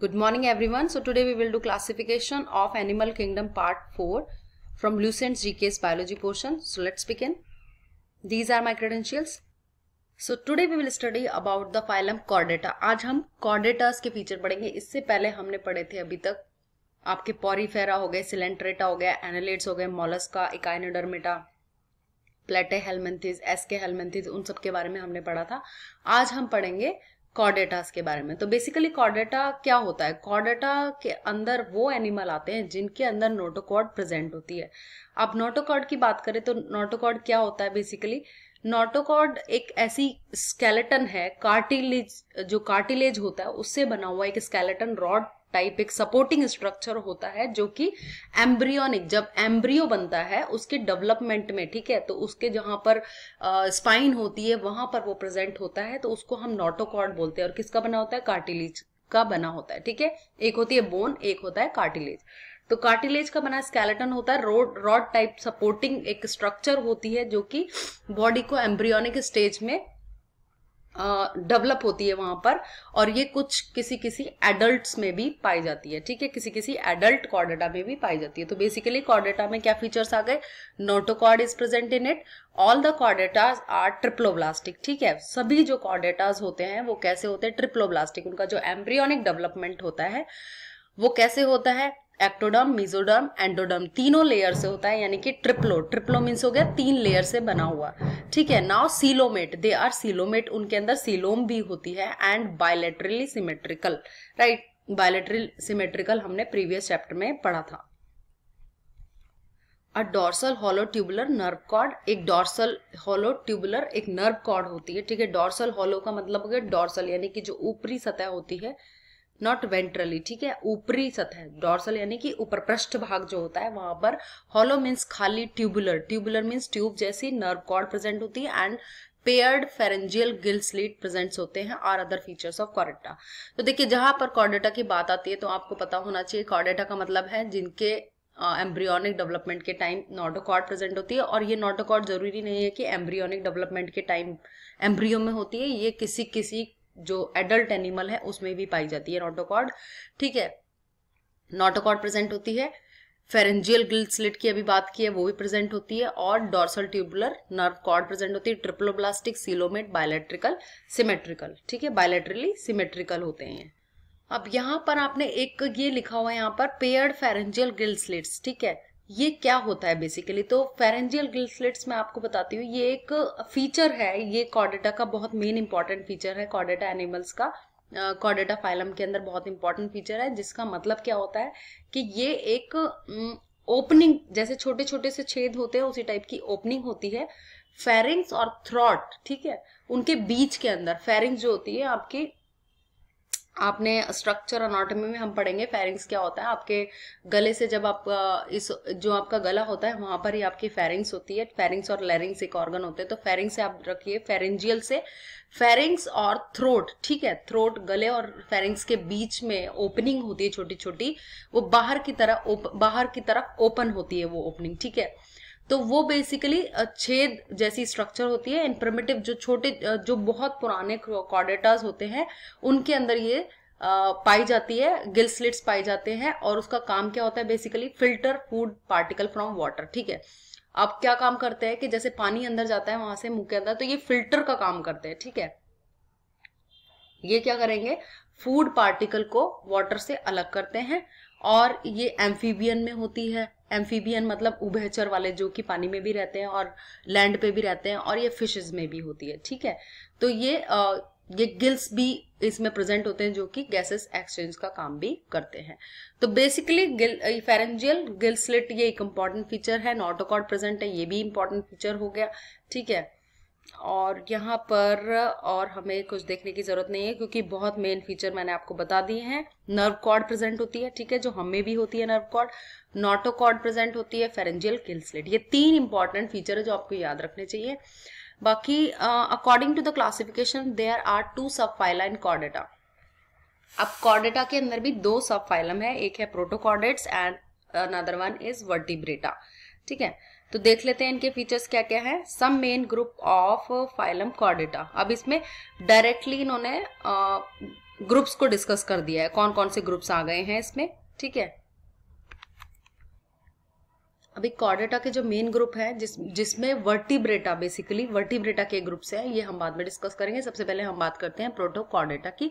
Good morning everyone. So today we will do classification of animal kingdom part 4 from Lucent's GK's biology portion. So let's begin. These are my credentials. So today we will study about the phylum chordata आज हम कॉर्डेटास के feature पढ़ेंगे इससे पहले हमने पढ़े थे अभी तक आपके पॉरीफेरा हो गए सिलेंट्रेटा हो गया एनालेट्स हो गए mollusca echinodermata platyhelminthes aschelminthes उन सब के बारे में हमने पढ़ा था आज हम पढ़ेंगे कॉर्डेटास के बारे में तो बेसिकली कॉर्डेटा क्या होता है कॉर्डेटा के अंदर वो एनिमल आते हैं जिनके अंदर नोटोकॉर्ड प्रेजेंट होती है अब नोटोकॉर्ड की बात करें तो नोटोकॉर्ड क्या होता है बेसिकली नोटोकॉर्ड एक ऐसी स्केलेटन है कार्टिलेज जो कार्टिलेज होता है उससे बना हुआ एक स्केलेटन रॉड टाइप एक सपोर्टिंग स्ट्रक्चर होता है जो कि एम्ब्रियोनिक जब एम्ब्रियो बनता है उसके डेवलपमेंट में ठीक है तो उसके जहां पर स्पाइन होती है वहां पर वो प्रेजेंट होता है तो उसको हम नोटोकॉर्ड बोलते हैं और किसका बना होता है कार्टिलेज का बना होता है ठीक है एक होती है बोन एक होता है कार्टिलेज तो कार्टिलेज का बना स्केलेटन होता है रोड रॉड टाइप सपोर्टिंग एक स्ट्रक्चर होती है जो कि बॉडी को एम्ब्रियोनिक स्टेज में डेवलप uh, होती है वहां पर और ये कुछ किसी किसी एडल्ट में भी पाई जाती है ठीक है किसी किसी एडल्ट कॉर्डेटा में भी पाई जाती है तो बेसिकली कॉर्डेटा में क्या फीचर्स आ गए notochord is present in it all the chordatas are triploblastic ठीक है सभी जो कॉर्डेटाज होते हैं वो कैसे होते हैं ट्रिप्लोब्लास्टिक उनका जो एम्ब्रियोनिक डेवलपमेंट होता है वो कैसे होता है एक्टोडर्म मीजोडर्म एंडोडर्म तीनों लेयर से होता है यानी कि ट्रिप्लो ट्रिप्लो मीन्स हो गया तीन लेयर से बना हुआ ठीक है now coelomate they are coelomate उनके अंदर सीलोम भी होती है and bilaterally symmetrical right bilateral symmetrical हमने प्रीवियस चैप्टर में पढ़ा था a dorsal hollow tubular nerve cord एक डॉर्सल हॉलो ट्यूबुलर एक नर्व कॉर्ड होती है ठीक है डॉर्सल हॉलो का मतलब हो गया डॉर्सल यानी कि जो ऊपरी सतह होती है नॉट वेंट्रली ठीक है ऊपरी सतह डॉर्सल यानी कि ऊपर पृष्ठ भाग जो होता है वहां पर हॉलो मीन्स खाली ट्यूबुलर ट्यूबुलर मीन्स ट्यूब जैसी नर्व कॉर्ड प्रेजेंट होती है and paired pharyngeal gill slit presents होते हैं और अदर फीचर्स ऑफ कॉर्डेटा तो देखिए जहां पर कॉर्डेटा की बात आती है तो आपको पता होना चाहिए कॉर्डेटा का मतलब है जिनके एम्ब्रियोनिक uh, डेवलपमेंट के टाइम नोटोकॉर्ड प्रेजेंट होती है और ये नोटोकॉर्ड जरूरी नहीं है कि एम्ब्रियोनिक डेवलपमेंट के टाइम एम्ब्रियो में होती है ये किसी किसी जो एडल्ट एनिमल है उसमें भी पाई जाती है नोटोकॉर्ड ठीक है नोटोकॉर्ड प्रेजेंट होती है फेरेंजियल गिल्ड स्लिट की अभी बात की है वो भी प्रेजेंट होती है और dorsal tubular nerve cord present होती है ट्रिपलोब्लास्टिक सिलोमेट बायोलेट्रिकल सिमेट्रिकल ठीक है बायोलेट्रली सिमेट्रिकल होते हैं अब यहां पर आपने एक ये लिखा हुआ है यहां पर पेयर्ड फेरेंजियल गिल्ड स्लिट्स ठीक है ये क्या होता है बेसिकली तो फेरेंजियल ग्लिसलेट्स मैं आपको बताती हूँ ये एक फीचर है ये कॉर्डेटा का बहुत मेन इंपॉर्टेंट फीचर है कॉर्डेटा एनिमल्स का कॉर्डेटा फाइलम के अंदर बहुत इंपॉर्टेंट फीचर है जिसका मतलब क्या होता है कि ये एक ओपनिंग जैसे छोटे छोटे से छेद होते हैं उसी टाइप की ओपनिंग होती है फेरिंग्स और थ्रॉट ठीक है उनके बीच के अंदर फेरिंग्स जो होती है आपकी आपने स्ट्रक्चर अनाटोमी में हम पढ़ेंगे फेरिंग्स क्या होता है आपके गले से जब आपका इस जो आपका गला होता है वहां पर ही आपकी फेरिंग्स होती है फेरिंग्स और लेरिंग्स एक ऑर्गन होते हैं तो फेरिंग्स से आप रखिए फेरेंजियल से फेरिंग्स और थ्रोट ठीक है थ्रोट गले और फेरिंग्स के बीच में ओपनिंग होती है छोटी छोटी वो बाहर की तरह बाहर की तरफ ओपन होती है वो ओपनिंग ठीक है तो वो बेसिकली छेद जैसी स्ट्रक्चर होती है एंड जो छोटे जो बहुत पुराने कॉर्डेटर्स होते हैं उनके अंदर ये पाई जाती है गिल स्लिट्स पाए जाते हैं और उसका काम क्या होता है basically filter food particle from water ठीक है अब क्या काम करते हैं कि जैसे पानी अंदर जाता है वहां से मुंह के अंदर तो ये फिल्टर का काम करते हैं ठीक है ये क्या करेंगे फूड पार्टिकल को वाटर से अलग करते हैं और ये एम्फीबियन में होती है एम्फीबियन मतलब उभयचर वाले जो कि पानी में भी रहते हैं और लैंड पे भी रहते हैं और ये फिशेज में भी होती है ठीक है तो ये आ, ये गिल्स भी इसमें प्रेजेंट होते हैं जो कि गैसेस एक्सचेंज का काम भी करते हैं तो बेसिकली गिल फेरेंजियल गिल्सलेट ये एक इंपॉर्टेंट फीचर है नॉटोकॉड प्रेजेंट है ये भी इंपॉर्टेंट फीचर हो गया ठीक है और यहाँ पर और हमें कुछ देखने की ज़रूरत नहीं है क्योंकि बहुत मेन फीचर मैंने आपको बता दिए हैं नर्व कॉर्ड प्रेजेंट होती है ठीक है जो हमें भी होती है nerve cord notochord present होती है फेरेंजियल किल्सलेट ये तीन इंपॉर्टेंट फीचर है जो आपको याद रखने चाहिए बाकी according to the classification there are two sub phyla in chordata अब कॉर्डेटा के अंदर भी दो सब फाइलम है एक है protochordates and another one is vertebrata ठीक है तो देख लेते हैं इनके फीचर्स क्या क्या है some main group of phylum chordata अब इसमें डायरेक्टली इन्होंने ग्रुप्स uh, को डिस्कस कर दिया है कौन कौन से ग्रुप्स आ गए हैं इसमें ठीक है अभी कॉर्डेटा के जो मेन ग्रुप है जिस जिसमें वर्टिब्रेटा बेसिकली वर्टिब्रेटा के ग्रुप से है ये हम बाद में डिस्कस करेंगे सबसे पहले हम बात करते हैं प्रोटोकॉर्डेटा की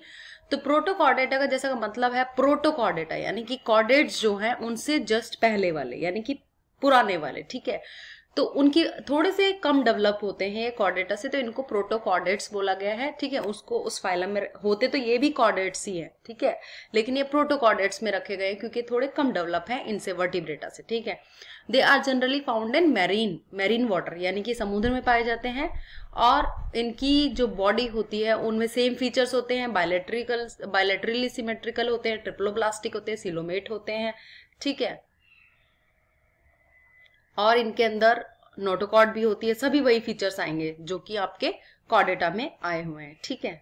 तो प्रोटोकॉर्डेटा का जैसा का मतलब है प्रोटोकॉर्डेटा यानी कि कॉर्डेट्स जो हैं उनसे जस्ट पहले वाले यानी कि पुराने वाले ठीक है तो उनकी थोड़े से कम डेवलप होते हैं कॉर्डेटा से तो इनको प्रोटोकॉर्डेट्स बोला गया है ठीक है उसको उस फाइलम में होते तो ये भी कॉर्डेट्स ही है ठीक है लेकिन ये प्रोटोकॉर्डेट्स में रखे गए क्योंकि थोड़े कम डेवलप हैं इनसे वर्टिब्रेटा से ठीक है they are generally found in marine marine water यानी कि समुद्र में पाए जाते हैं और इनकी जो बॉडी होती है उनमें सेम फीचर्स होते हैं बायोलेट्रिकल बायोलेट्रिकली सिमेट्रिकल होते हैं ट्रिप्लोब्लास्टिक होते हैं सिलोमेट होते हैं ठीक है और इनके अंदर नोटोकॉड भी होती है सभी वही फीचर्स आएंगे जो कि आपके कॉडेटा में आए हुए हैं ठीक है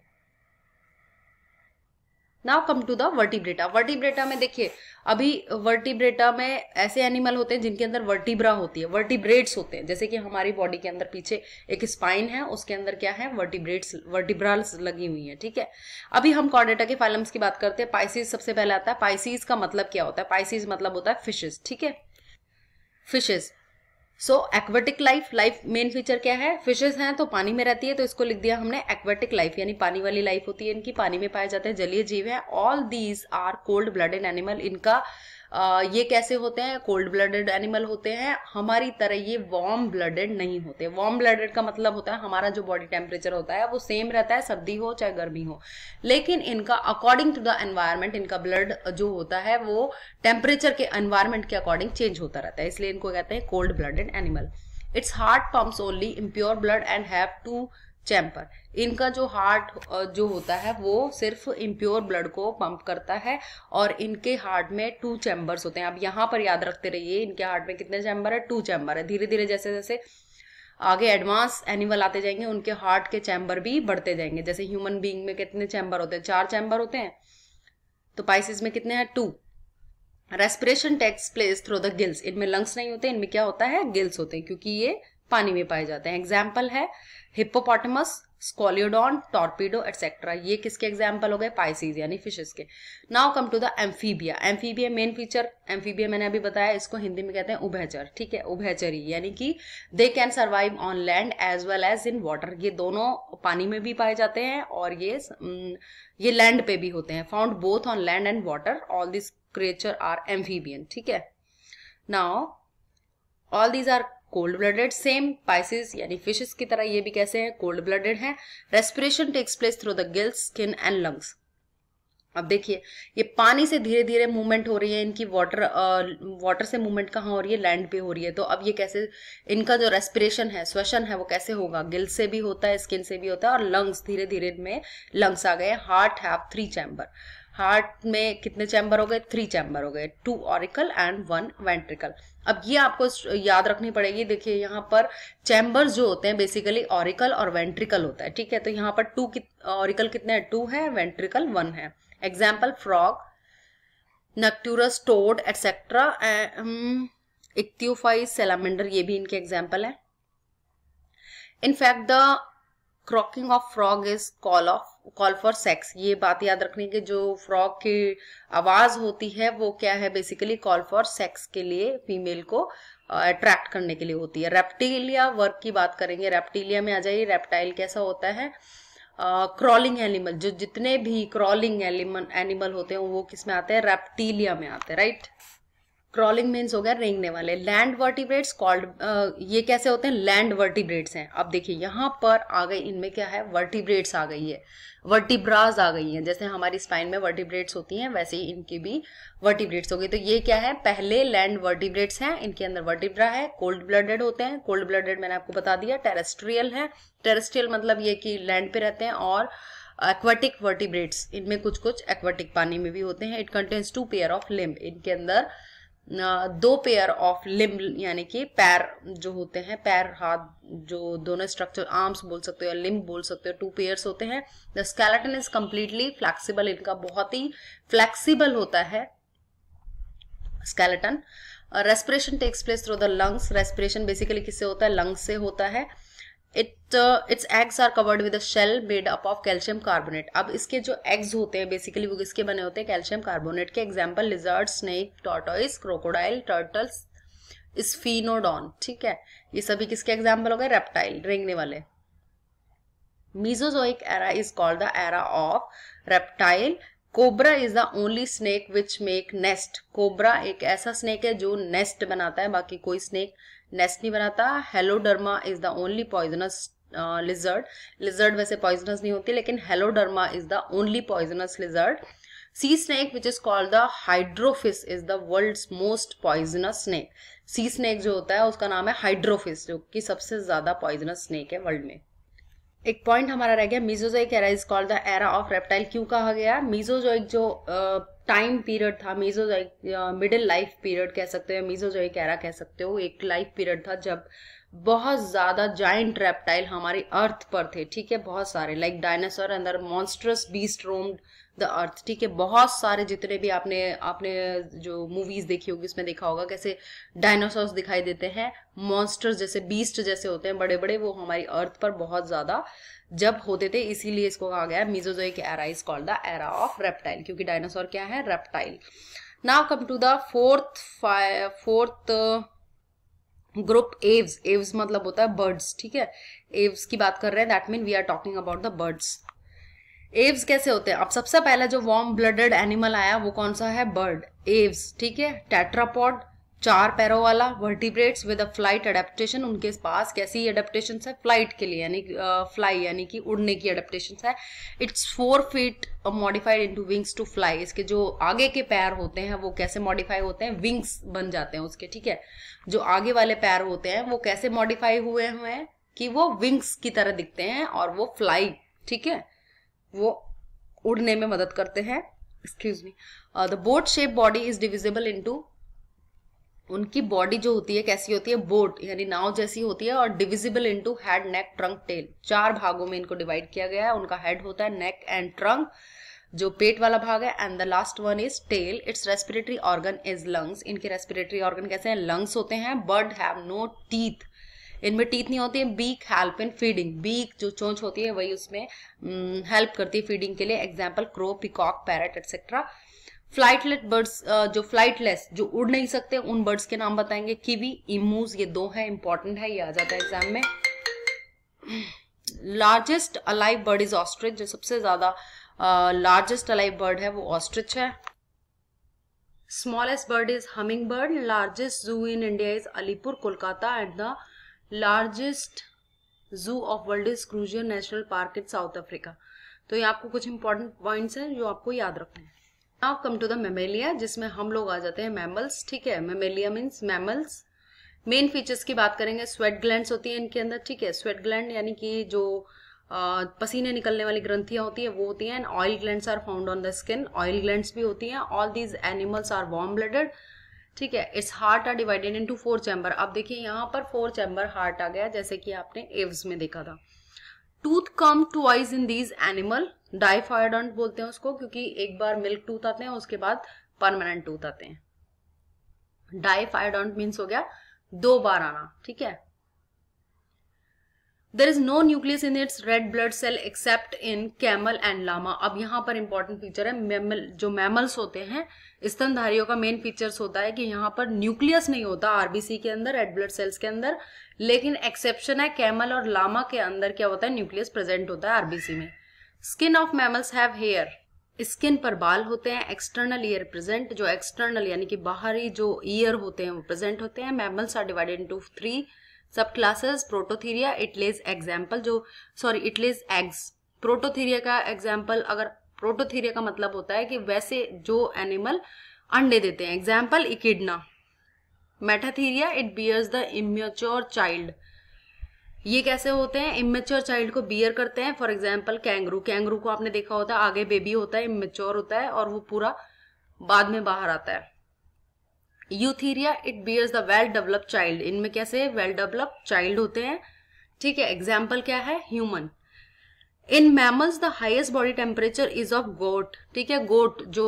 now come to the vertebrata vertebrata में देखिए अभी वर्टिब्रेटा में ऐसे एनिमल होते हैं जिनके अंदर वर्टिब्रा होती है वर्टिब्रेट्स होते हैं जैसे कि हमारी बॉडी के अंदर पीछे एक स्पाइन है उसके अंदर क्या है वर्टिब्रेट्स वर्टिब्रल्स लगी हुई है ठीक है अभी हम कॉर्डेटा के फाइलम्स की बात करते हैं पाइसिस सबसे पहले आता है पाइसिस का मतलब क्या होता है पाइसिस मतलब होता है फिशेज ठीक है fishes so aquatic life life main feature क्या है फिशेज हैं तो पानी में रहती है तो इसको लिख दिया हमने एक्वेटिक लाइफ यानी पानी वाली लाइफ होती है इनकी पानी में पाए जाते हैं जलीय जीव है all these are cold blooded animal इनका ये कैसे होते हैं कोल्ड ब्लडेड एनिमल होते हैं हमारी तरह ये वार्म ब्लडेड नहीं होते वार्म ब्लडेड का मतलब होता है हमारा जो बॉडी टेम्परेचर होता है वो सेम रहता है सर्दी हो चाहे गर्मी हो लेकिन इनका अकॉर्डिंग टू द एनवायरमेंट इनका ब्लड जो होता है वो टेम्परेचर के एनवायरमेंट के अकॉर्डिंग चेंज होता रहता है इसलिए इनको कहते हैं cold blooded animal its heart pumps only impure blood and have two chamber इनका जो हार्ट जो होता है वो सिर्फ इम्प्योर ब्लड को पंप करता है और इनके हार्ट में टू चैम्बर्स होते हैं अब यहाँ पर याद रखते रहिए इनके हार्ट में कितने चैम्बर है टू चैम्बर है धीरे धीरे जैसे जैसे आगे एडवांस एनिमल आते जाएंगे उनके हार्ट के चैम्बर भी बढ़ते जाएंगे जैसे ह्यूमन बींग में कितने चैम्बर होते हैं चार चैम्बर होते हैं तो पाइसिस में कितने हैं two respiration takes place through the gills इनमें लंग्स नहीं होते इनमें क्या होता है गिल्स होते हैं क्योंकि ये पानी में पाए जाते हैं एग्जाम्पल है हिप्पोपोटमस स्कोलियोडॉन टॉर्पीडो एटसेट्रा ये किसके एग्जाम्पल हो गए पाइसीज यानी फिशेस के now come to the amphibia amphibia main feature amphibia मैंने अभी बताया इसको हिंदी में कहते हैं उभयचर ठीक है उभयचरी यानी कि they can survive on land as well as in water ये दोनों पानी में भी पाए जाते हैं और ये ये लैंड पे भी होते हैं found both on land and water all this creature are amphibian ठीक है now all these are cold blooded same pisces यानी फिशेस की तरह ये भी कैसे हैं कोल्ड ब्लडेड हैं respiration takes place through the gills skin and lungs अब देखिए ये पानी से धीरे धीरे मूवमेंट हो रही है इनकी वाटर वाटर से मूवमेंट कहाँ हो रही है लैंड पे हो रही है तो अब ये कैसे इनका जो रेस्पिरेशन है श्वसन है वो कैसे होगा गिल से भी होता है स्किन से भी होता है और लंग्स धीरे धीरे में लंग्स आ गए heart have three chamber heart में कितने चैम्बर हो गए थ्री चैम्बर हो गए two auricle and one ventricle अब ये आपको याद रखनी पड़ेगी देखिए यहाँ पर चैम्बर जो होते हैं बेसिकली ऑरिकल और वेंट्रिकल होता है ठीक है तो यहाँ पर टू कित, ऑरिकल कितने हैं टू है वेंट्रिकल वन है example frog necturus toad etcetera ichthyophis salamander ये भी इनके एग्जाम्पल है in fact the croaking of frog is call of call for sex ये बात याद रखने की जो फ्रॉग की आवाज होती है वो क्या है बेसिकली कॉल फॉर सेक्स के लिए फीमेल को अट्रैक्ट uh, करने के लिए होती है रेप्टिलिया वर्क की बात करेंगे रेप्टिलिया में आ जाइए रेप्टाइल कैसा होता है क्रॉलिंग uh, एनिमल जो जितने भी क्रॉलिंग एनिमल होते हैं वो किस में आते हैं रेप्टीलिया में आते हैं राइट right? क्रॉलिंग मीन्स हो गया रेंगने वाले लैंड वर्टिब्रेट्स कॉल्ड ये कैसे होते हैं लैंड वर्टिब्रेट्स हैं अब देखिए यहाँ पर आ गई इनमें क्या है वर्टिब्रेट्स आ गई है वर्टिब्राज आ गई हैं जैसे हमारी स्पाइन में वर्टिब्रेट्स होती हैं वैसे ही इनकी भी वर्टिब्रेट्स हो गई तो ये क्या है पहले लैंड वर्टिब्रेट्स हैं इनके अंदर वर्टिब्रा है कोल्ड ब्लडेड होते हैं कोल्ड ब्लडेड मैंने आपको बता दिया टेरेस्ट्रियल है टेरेस्ट्रियल मतलब ये कि लैंड पे रहते हैं और एक्वाटिक वर्टिब्रेट्स इनमें कुछ कुछ एक्वाटिक पानी में भी होते हैं it contains two pair of limb इनके अंदर दो पेयर ऑफ लिम्ब यानी कि पैर जो होते हैं पैर हाथ जो दोनों स्ट्रक्चर आर्म्स बोल सकते हो या लिम्ब बोल सकते हो टू पेयर्स होते हैं the skeleton is completely flexible इनका बहुत ही फ्लैक्सीबल होता है skeleton respiration takes place through the lungs respiration basically किससे होता है लंग्स से होता है it its eggs are covered with a shell made up of calcium carbonate अब इसके जो एग्स होते हैं बेसिकली वो किसके बने होते हैं कैल्शियम कार्बोनेट के example lizard snake tortoise crocodile turtles sphenodon ठीक है ये सभी किसके एग्जाम्पल हो गए रेप्टाइल रेंगने वाले Mesozoic era is called the era of reptile cobra is the only snake which make nest cobra एक ऐसा स्नेक है जो नेस्ट बनाता है बाकी कोई स्नेक नेस्ट नहीं बनाता Heloderma is the only poisonous lizard lizard वैसे पॉइजनस नहीं होती लेकिन Heloderma is the only poisonous lizard sea snake which is called the Hydrophis is the world most poisonous snake sea snake जो होता है उसका नाम है हाइड्रोफिस जो कि सबसे ज्यादा पॉइजनस स्नेक है वर्ल्ड में एक पॉइंट हमारा रह गया Mesozoic era is called the era of reptile क्यों कहा गया मीजोजोइक जो टाइम uh, पीरियड था मीजोजोइक मिडिल लाइफ पीरियड कह सकते हो मीजोजोइक एरा कह सकते हो एक लाइफ पीरियड था जब बहुत ज्यादा जाइंट रेप्टाइल हमारी अर्थ पर थे ठीक है बहुत सारे लाइक डायनासोर अंदर monstrous beast roamed uh, the earth ठीक है बहुत सारे जितने भी आपने आपने जो मूवीज देखी होगी उसमें देखा होगा कैसे डायनासोर्स दिखाई देते हैं मॉन्स्टर्स जैसे बीस्ट जैसे होते हैं बड़े बड़े वो हमारी अर्थ पर बहुत ज्यादा जब होते थे इसीलिए इसको कहा गया है एक era is called the era of reptile क्योंकि डायनासोर क्या है reptile now come to the fourth fourth group Aves Aves मतलब होता है बर्ड्स ठीक है एव्स की बात कर रहे हैं that mean we are talking about the birds Aves कैसे होते हैं अब सबसे पहला जो वार्म ब्लडेड एनिमल आया वो कौन सा है बर्ड एव्स ठीक है टेट्रापॉड चार पैरों वाला vertebrates with a flight adaptation उनके पास कैसी अडेप्टेशन है फ्लाइट के लिए यानी फ्लाई यानी कि उड़ने की अडेप्टेशन है it's four feet modified into wings to fly इसके जो आगे के पैर होते हैं वो कैसे मॉडिफाई होते हैं विंग्स बन जाते हैं उसके ठीक है जो आगे वाले पैर होते हैं वो कैसे मॉडिफाई हुए हुए हैं कि वो विंग्स की तरह दिखते हैं और वो फ्लाई ठीक है वो उड़ने में मदद करते हैं excuse me the boat shape body is divisible into उनकी बॉडी जो होती है कैसी होती है बोट यानी नाव जैसी होती है और divisible into head neck trunk tail चार भागों में इनको डिवाइड किया गया है उनका हेड होता है नेक एंड ट्रंक जो पेट वाला भाग है and the last one is tail it's respiratory organ is lungs इनके रेस्पिरेटरी ऑर्गन कैसे हैं लंग्स होते हैं बर्ड हैव नो टीथ इनमें टीथ नहीं होती है beak help in feeding beak जो चोंच होती है वही उसमें हेल्प हम्म, करती है फीडिंग के लिए example crow peacock parrot etcetera flightless birds जो फ्लाइटलेस जो उड़ नहीं सकते उन बर्ड्स के नाम बताएंगे किवी इमूज ये दो है इंपॉर्टेंट है ये आ जाता है एग्जाम में largest alive bird is ostrich जो सबसे ज्यादा लार्जेस्ट अलाइव बर्ड है वो ऑस्ट्रिच है bird is hummingbird largest zoo in India is Alipore Kolkata and the largest zoo of world is Kruger National Park in South Africa तो ये आपको कुछ इंपॉर्टेंट पॉइंट्स हैं जो आपको याद रखने हैं now come to the Mammalia जिसमें हम लोग आ जाते हैं मैमल्स ठीक है Mammalia means mammals main features की बात करेंगे स्वेट ग्लैंड होती हैं इनके अंदर ठीक है स्वेट ग्लैंड यानी कि जो पसीने निकलने वाली ग्रंथियां होती है वो होती हैं and oil gland are found on the skin oil gland भी होती हैं all these animals are warm blooded ठीक है it's heart are divided into four chamber आप देखिए यहाँ पर फोर चैम्बर हार्ट आ गया जैसे कि आपने एव्स में देखा था tooth come eyes in these animal diphyodont बोलते हैं उसको क्योंकि एक बार मिल्क टूथ आते हैं उसके बाद परमानेंट टूथ आते हैं डाइफायडंट मीन्स हो गया दो बार आना ठीक है there is no nucleus in its red blood cell except in camel and llama अब यहाँ पर इंपॉर्टेंट फीचर है मेमल जो मैमल्स होते हैं स्तनधारियों का मेन फीचर्स होता है कि यहाँ पर न्यूक्लियस नहीं होता आरबीसी के अंदर रेड ब्लड सेल्स के अंदर लेकिन एक्सेप्शन है कैमल और लामा के अंदर क्या होता है न्यूक्लियस प्रेजेंट होता है आरबीसी में skin of mammals have hair skin पर बाल होते हैं एक्सटर्नल ईयर प्रेजेंट जो एक्सटर्नल यानी कि बाहरी जो ईयर होते हैं वो प्रेजेंट होते हैं mammals are divided into three subclasses Prototheria it lays example जो सॉरी इटलेज एग्स प्रोटोथीरिया का एग्जाम्पल अगर प्रोटोथीरिया का मतलब होता है कि वैसे जो एनिमल अंडे देते हैं example echidna Metatheria it bears the immature child ये कैसे होते हैं इमेच्योर चाइल्ड को बियर करते हैं फॉर एग्जाम्पल कैंगरू कैंगरू को आपने देखा होता है आगे बेबी होता है इमेच्योर होता है और वो पूरा बाद में बाहर आता है Eutheria it bears the well developed child इनमें कैसे वेल डेवलप चाइल्ड होते हैं ठीक है एग्जाम्पल क्या है human in mammals the highest body temperature is of goat ठीक है गोट जो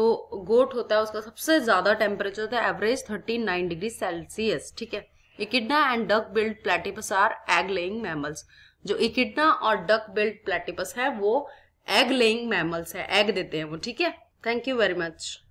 गोट होता है उसका सबसे ज्यादा टेम्परेचर होता है average thirty nine degree Celsius ठीक है echidna and duck billed platypus are egg laying mammals जो इकिडना और डक बिल्ड प्लेटिपस है वो एग लेइंग मैमल्स है एग देते हैं वो ठीक है थैंक यू वेरी मच